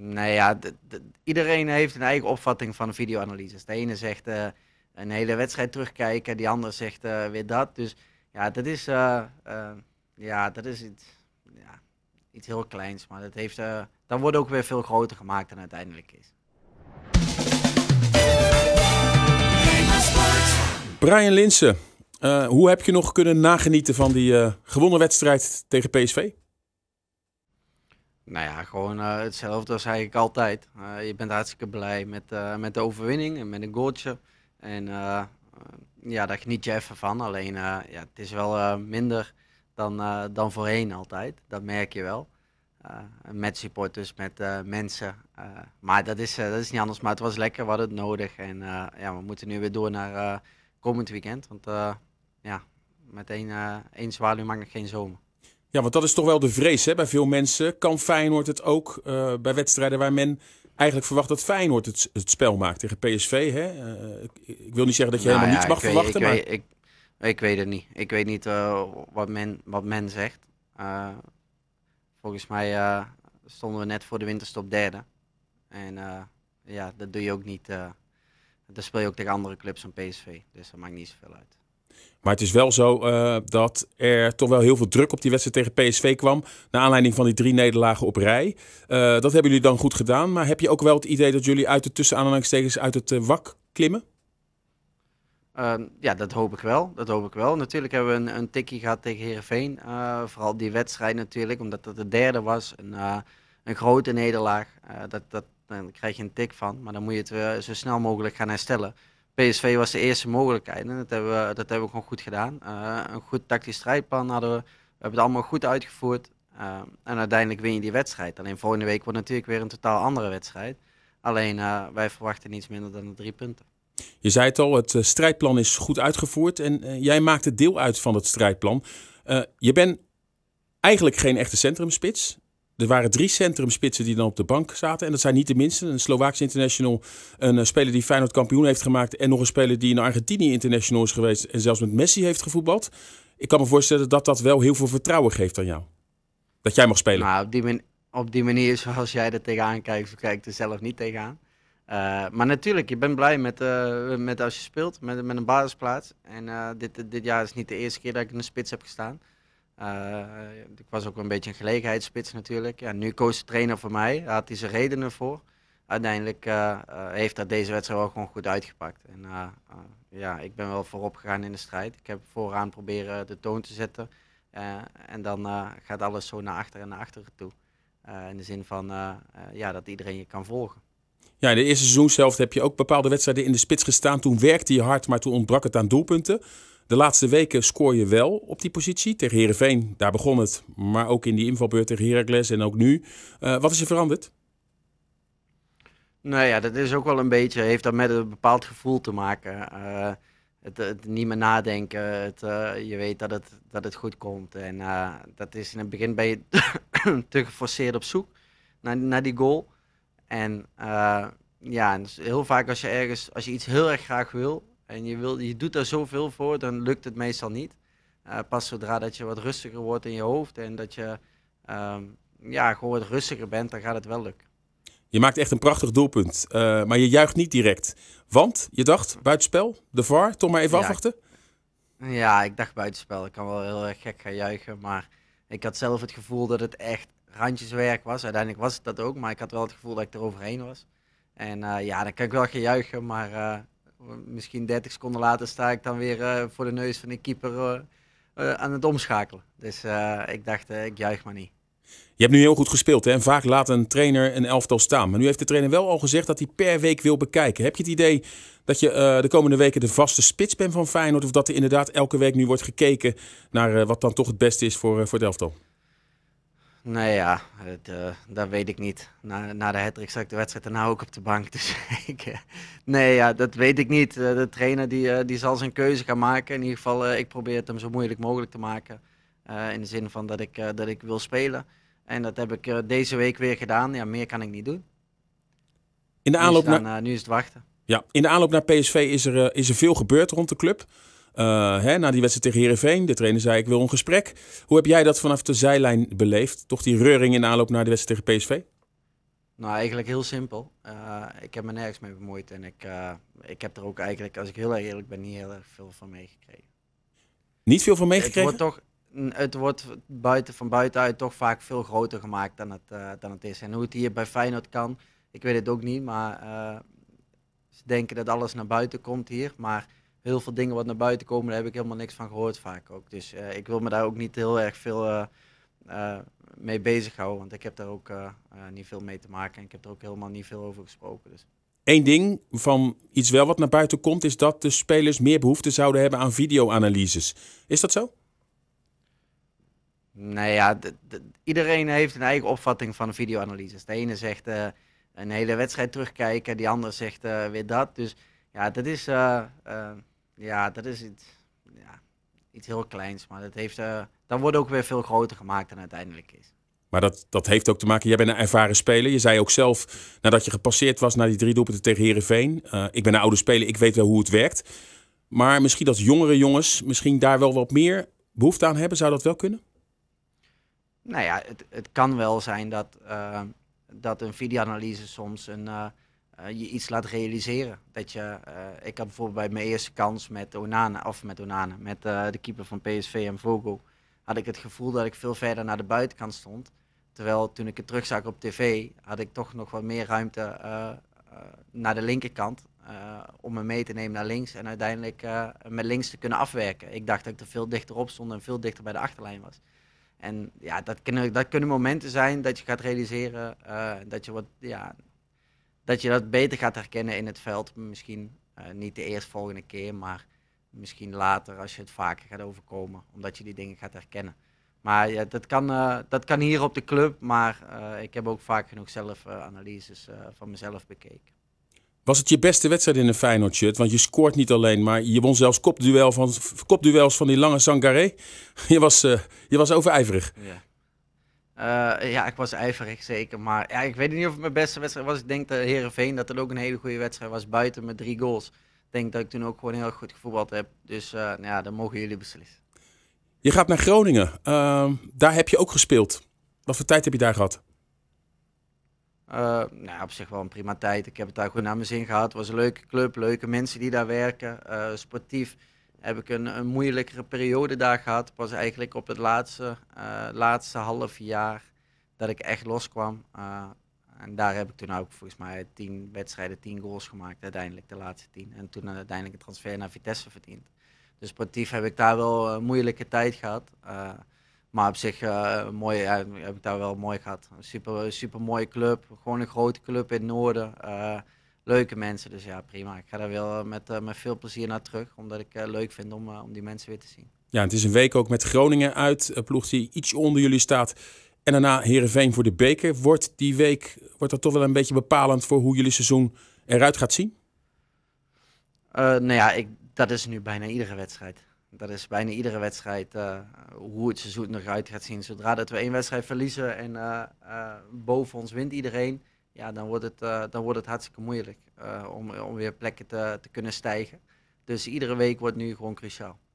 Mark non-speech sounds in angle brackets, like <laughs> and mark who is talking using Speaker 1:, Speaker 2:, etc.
Speaker 1: Nee, ja, iedereen heeft een eigen opvatting van videoanalyses. De ene zegt eh, een hele wedstrijd terugkijken, die andere zegt eh, weer dat. Dus ja, dat is, eh, ja, dat is iets, ja, iets heel kleins. Maar dat, heeft, dat wordt ook weer veel groter gemaakt dan uiteindelijk is.
Speaker 2: Brian Linsen, hoe heb je nog kunnen nagenieten van die gewonnen wedstrijd tegen PSV? Nou ja, gewoon eh,
Speaker 1: hetzelfde als eigenlijk altijd. Eh, je bent hartstikke blij met, eh, met de overwinning en met een goaltje. En ja, daar geniet je even van. Alleen, ja, het is wel minder dan, dan voorheen altijd. Dat merk je wel. met supporters, met mensen. maar dat is, dat is niet anders. Maar het was lekker, we hadden het nodig. En ja, we moeten nu weer door naar komend weekend. Want ja, met één, één zwaluw
Speaker 2: maakt geen zomer. Ja, want dat is toch wel de vrees hè? bij veel mensen. Kan Feyenoord het ook eh, bij wedstrijden waar men eigenlijk verwacht dat Feyenoord het, het spel maakt tegen PSV? Hè? Eh, ik, wil niet zeggen dat je nou helemaal niets mag verwachten. Ik, maar...
Speaker 1: ik, ik, weet het niet. Ik weet niet eh, wat, men, wat men zegt. volgens mij stonden we net voor de winterstop derde. En ja, dat doe je ook niet. dat speel je ook tegen andere clubs dan PSV. Dus dat maakt niet zoveel uit.
Speaker 2: Maar het is wel zo eh, dat er toch wel heel veel druk op die wedstrijd tegen PSV kwam. Naar aanleiding van die drie nederlagen op rij. Eh, dat hebben jullie dan goed gedaan. Maar heb je ook wel het idee dat jullie uit de tussenaanhalingstekens uit het eh, wak klimmen?
Speaker 1: Ehm, ja, dat hoop ik wel. Dat hoop ik wel. Natuurlijk hebben we een, een tikkie gehad tegen Heerenveen, Uh, vooral die wedstrijd natuurlijk, omdat dat de derde was. Een, een grote nederlaag. dat, dat, daar krijg je een tik van. Maar dan moet je het zo snel mogelijk gaan herstellen. PSV was de eerste mogelijkheid. En dat hebben we, dat hebben we gewoon goed gedaan. Eh, een goed tactisch strijdplan hadden we. We hebben het allemaal goed uitgevoerd. Eh, en uiteindelijk win je die wedstrijd. Alleen volgende week wordt natuurlijk weer een totaal andere wedstrijd. Alleen eh, wij verwachten niets minder dan de drie punten.
Speaker 2: Je zei het al, het strijdplan is goed uitgevoerd. En jij maakte deel uit van het strijdplan. je bent eigenlijk geen echte centrumspits. Er waren drie centrumspitsen die dan op de bank zaten. En dat zijn niet de minste. Een Slovaaks international, een eh, speler die Feyenoord kampioen heeft gemaakt... en nog een speler die in Argentinië international is geweest... en zelfs met Messi heeft gevoetbald. Ik kan me voorstellen dat dat wel heel veel vertrouwen geeft aan jou. Dat jij mag spelen. Nou, op, die manier,
Speaker 1: op die zoals jij er tegenaan kijkt, kijk ik er zelf niet tegenaan. Eh, maar natuurlijk, je bent blij met, eh, met als je speelt, met, met een basisplaats. En dit, dit jaar is niet de eerste keer dat ik in de spits heb gestaan. Eh, ik was ook een beetje een gelegenheidsspits natuurlijk. Ja, nu koos de trainer voor mij, daar had hij zijn redenen voor. Uiteindelijk eh, eh, heeft dat deze wedstrijd wel gewoon goed uitgepakt. En ja, ik ben wel voorop gegaan in de strijd. Ik heb vooraan proberen de toon te zetten. en dan gaat alles zo naar achter en naar achteren toe. in de zin van
Speaker 2: ja, dat iedereen je kan volgen. Ja, in de eerste zelf heb je ook bepaalde wedstrijden in de spits gestaan. Toen werkte je hard, maar toen ontbrak het aan doelpunten. De laatste weken scoor je wel op die positie. Tegen Herenveen, daar begon het. Maar ook in die invalbeurt tegen Heracles en ook nu. Eh, wat is er veranderd? Nou ja, dat is ook wel een beetje, heeft dat met een bepaald gevoel te
Speaker 1: maken. Eh, het, niet meer nadenken, het, eh, je weet dat het, dat het goed komt. En dat is in het begin ben je <coughs> te geforceerd op zoek naar, naar die goal. En ja, en dus heel vaak als je ergens, als je iets heel erg graag wil, en je, wil, je doet daar zoveel voor, dan lukt het meestal niet. Eh, pas zodra dat je wat rustiger wordt in je hoofd en dat je ehm, ja, gewoon wat rustiger bent, dan gaat het wel
Speaker 2: lukken. Je maakt echt een prachtig doelpunt, eh, maar je juicht niet direct. Want je dacht, buitenspel, de VAR, toch maar even ja, afwachten?
Speaker 1: ja, ik dacht buitenspel. Ik kan wel heel erg gek gaan juichen, maar ik had zelf het gevoel dat het echt randjeswerk was. Uiteindelijk was het dat ook, maar ik had wel het gevoel dat ik er overheen was. En eh, ja, dan kan ik wel gaan juichen, maar Misschien 30 seconden later sta ik dan weer eh, voor de neus van de keeper eh, eh, aan het omschakelen. Dus ik dacht, ik juich maar niet.
Speaker 2: Je hebt nu heel goed gespeeld hè? en vaak laat een trainer een elftal staan. Maar nu heeft de trainer wel al gezegd dat hij per week wil bekijken. Heb je het idee dat je de komende weken de vaste spits bent van Feyenoord? Of dat er inderdaad elke week nu wordt gekeken naar wat dan toch het beste is voor, uh, voor het elftal?
Speaker 1: Nee ja, het, eh, dat weet ik niet. Na, na de hattrick zat ik de wedstrijd nou ook op de bank. <laughs> Dus ik, eh, nee, ja, dat weet ik niet. Eh, de trainer die, die zal zijn keuze gaan maken. In ieder geval, ik probeer het hem zo moeilijk mogelijk te maken. in de zin van dat ik, dat ik wil spelen. En dat heb ik deze week weer gedaan. Ja, meer kan ik niet doen. In de aanloop nu is, naar... nu is het wachten.
Speaker 2: Ja, in de aanloop naar PSV is er, is er veel gebeurd rond de club. Eh, hè, na die wedstrijd tegen Herenveen, de trainer zei: Ik wil een gesprek. Hoe heb jij dat vanaf de zijlijn beleefd? Toch die reuring in aanloop naar de wedstrijd tegen PSV?
Speaker 1: Nou, eigenlijk heel simpel. Eh, ik heb me nergens mee bemoeid en ik, eh, ik heb er ook eigenlijk, als ik heel erg eerlijk ben, niet heel erg veel van meegekregen.
Speaker 2: Niet veel van meegekregen? Het wordt
Speaker 1: toch, het wordt buiten, van buitenuit toch vaak veel groter gemaakt dan het, dan het is. En hoe het hier bij Feyenoord kan, ik weet het ook niet. Maar ze denken dat alles naar buiten komt hier. Maar heel veel dingen wat naar buiten komen, daar heb ik helemaal niks van gehoord vaak ook. Dus eh, ik wil me daar ook niet heel erg veel uh, uh, mee bezighouden, want ik heb daar ook niet veel mee te maken en ik heb er ook helemaal niet veel over gesproken. Dus.
Speaker 2: Eén ding van iets wel wat naar buiten komt, is dat de spelers meer behoefte zouden hebben aan videoanalyses. Is dat zo? Nou ja,
Speaker 1: iedereen heeft een eigen opvatting
Speaker 2: van videoanalyses. De ene
Speaker 1: zegt een hele wedstrijd terugkijken, die andere zegt weer dat. Dus ja, dat is ja, dat is iets, ja, iets heel kleins. Maar dat heeft, uh, dan wordt ook weer veel groter gemaakt dan uiteindelijk is.
Speaker 2: Maar dat, dat heeft ook te maken. Jij bent een ervaren speler. Je zei ook zelf, nadat je gepasseerd was naar die drie doelpunten tegen Herenveen. Uh, eh, ik ben een oude speler, ik weet wel hoe het werkt. Maar misschien dat jongere jongens misschien daar wel wat meer behoefte aan hebben. Zou dat wel kunnen?
Speaker 1: Nou ja, het, het kan wel zijn dat, uh, dat een videoanalyse soms een, eh, je iets laat realiseren. Dat je, eh, ik had bijvoorbeeld bij mijn eerste kans met Onana, of met Onana, met eh, de keeper van PSV en Vogel, had ik het gevoel dat ik veel verder naar de buitenkant stond. Terwijl toen ik het terugzag op tv, had ik toch nog wat meer ruimte naar de linkerkant. om me mee te nemen naar links en uiteindelijk met links te kunnen afwerken. Ik dacht dat ik er veel dichter op stond en veel dichter bij de achterlijn was. En ja, dat kunnen, dat kunnen momenten zijn dat je gaat realiseren dat je wat, ja, dat je dat beter gaat herkennen in het veld. Misschien eh, niet de eerstvolgende keer, maar misschien later als je het vaker gaat overkomen, omdat je die dingen gaat herkennen. Maar ja, dat, kan, eh, dat kan hier op de club, maar eh, ik heb ook vaak genoeg zelf analyses van mezelf bekeken.
Speaker 2: Was het je beste wedstrijd in een Feyenoord shirt? Want je scoort niet alleen, maar je won zelfs kopduel van, kopduels van die lange Sangaré. <laughs> Je was, je was overijverig. Ja.
Speaker 1: Eh, ja, ik was ijverig zeker. Maar ja, ik weet niet of het mijn beste wedstrijd was. Ik denk dat Herenveen dat het ook een hele goede wedstrijd was buiten met drie goals. Ik denk dat ik toen ook gewoon heel goed gevoetbald heb. Dus uh, ja, dan mogen jullie beslissen.
Speaker 2: Je gaat naar Groningen. Ehm, daar heb je ook gespeeld. Wat voor tijd heb je daar gehad?
Speaker 1: Eh, nou, op zich wel een prima tijd. Ik heb het daar goed naar mijn zin gehad. Het was een leuke club, leuke mensen die daar werken, sportief heb ik een, een moeilijkere periode daar gehad. Pas eigenlijk op het laatste, eh, laatste half jaar dat ik echt loskwam. Eh, en daar heb ik toen ook volgens mij tien wedstrijden, tien goals gemaakt uiteindelijk, de laatste tien. En toen eh, uiteindelijk een transfer naar Vitesse verdiend. Dus sportief heb ik daar wel een moeilijke tijd gehad. maar op zich mooi, heb ik daar wel mooi gehad. Super, super mooie club. Gewoon een grote club in het noorden. Uh, leuke mensen. Dus ja, prima. Ik ga daar wel eh, met, eh, met veel plezier naar terug, omdat ik eh, leuk vind om, om die mensen weer te zien.
Speaker 2: Ja, het is een week ook met Groningen uit, een ploeg die iets onder jullie staat. En daarna Herenveen voor de beker. Wordt die week wordt dat toch wel een beetje bepalend voor hoe jullie seizoen eruit gaat zien? Uh, nou
Speaker 1: ja, ik, dat is nu bijna iedere wedstrijd. Dat is bijna iedere wedstrijd hoe het seizoen eruit gaat zien. Zodra dat we één wedstrijd verliezen en boven ons wint iedereen, ja, dan, wordt het, eh, dan wordt het hartstikke moeilijk eh, om, om weer plekken te, te kunnen stijgen. Dus iedere week wordt nu gewoon cruciaal.